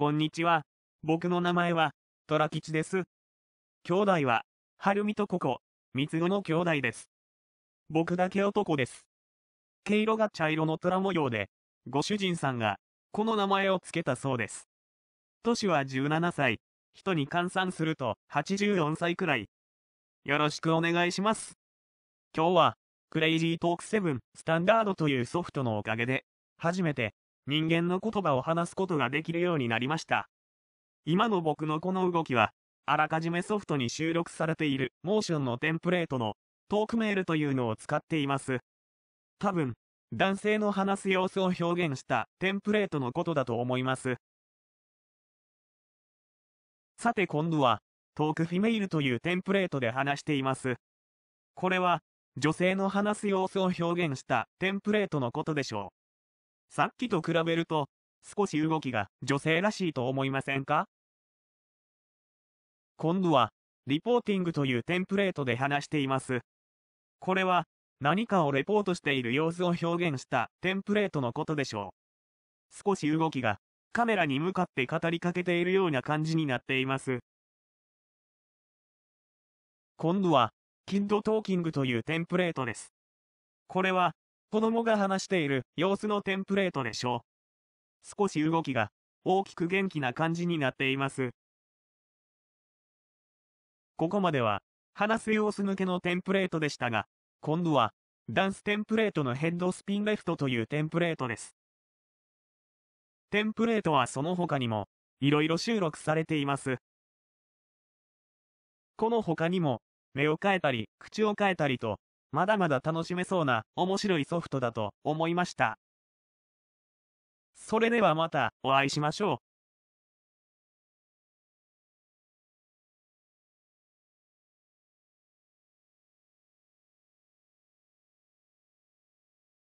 こんにちは。僕の名前は、虎吉です。兄弟は、晴海とここ、三つ子の兄弟です。僕だけ男です。毛色が茶色の虎模様で、ご主人さんが、この名前を付けたそうです。年は17歳。人に換算すると、84歳くらい。よろしくお願いします。今日は、クレイジートーク7スタンダードというソフトのおかげで、初めて、人間の言葉を話すことができるようになりました。今の僕のこの動きは、あらかじめソフトに収録されているモーションのテンプレートのトークメールというのを使っています。多分、男性の話す様子を表現したテンプレートのことだと思います。さて今度は、トークフィメールというテンプレートで話しています。これは、女性の話す様子を表現したテンプレートのことでしょう。さっきと比べると、少し動きが女性らしいと思いませんか今度は、リポーティングというテンプレートで話しています。これは、何かをレポートしている様子を表現したテンプレートのことでしょう。少し動きが、カメラに向かって語りかけているような感じになっています。今度は、キッドトーキングというテンプレートです。これは、子供が話している様子のテンプレートでしょう。少し動きが大きく元気な感じになっています。ここまでは話す様子向けのテンプレートでしたが、今度はダンステンプレートのヘッドスピンレフトというテンプレートです。テンプレートはその他にもいろいろ収録されています。この他にも目を変えたり口を変えたりとまだまだ楽しめそうな面白いソフトだと思いました。それではまたお会いしましょう。